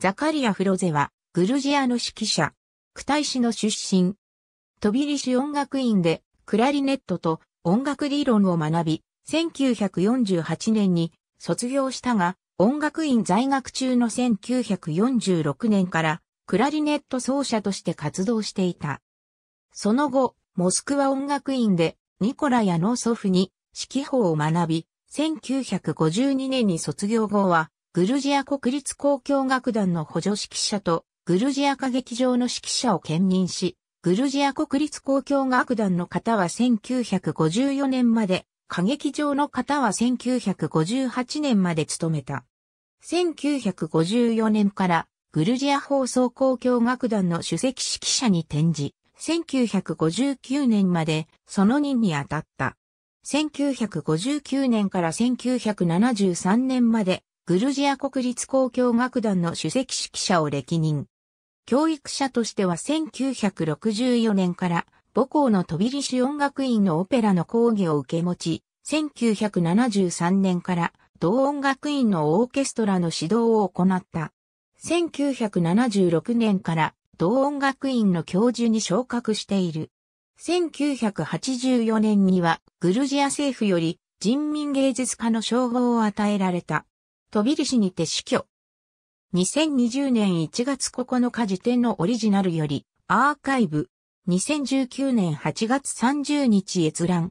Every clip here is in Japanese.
ザカリア・フロゼは、グルジアの指揮者、クタイ氏の出身。飛びリシ音楽院で、クラリネットと音楽理論を学び、1948年に卒業したが、音楽院在学中の1946年から、クラリネット奏者として活動していた。その後、モスクワ音楽院で、ニコラ・ヤノーソフに指揮法を学び、1952年に卒業後は、グルジア国立交響楽団の補助指揮者と、グルジア歌劇場の指揮者を兼任し、グルジア国立交響楽団の方は1954年まで、歌劇場の方は1958年まで務めた。1954年からグルジア放送交響楽団の主席指揮者に転じ、1959年までその任に当たった。1959年から1973年までグルジア国立交響楽団の首席指揮者を歴任。教育者としては1964年から母校のトビリシ音楽院のオペラの講義を受け持ち、1973年から同音楽院のオーケストラの指導を行った。1976年から同音楽院の教授に昇格している。1984年にはグルジア政府より人民芸術家の称号を与えられた。飛び石にて死去。2020年1月9日時点のオリジナルより、アーカイブ。2019年8月30日閲覧。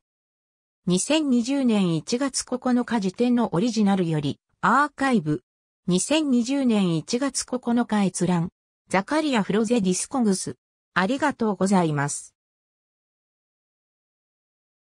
2020年1月9日時点のオリジナルより、アーカイブ。2020年1月9日閲覧。ザカリア・フロゼ・ディスコングス。ありがとうございます。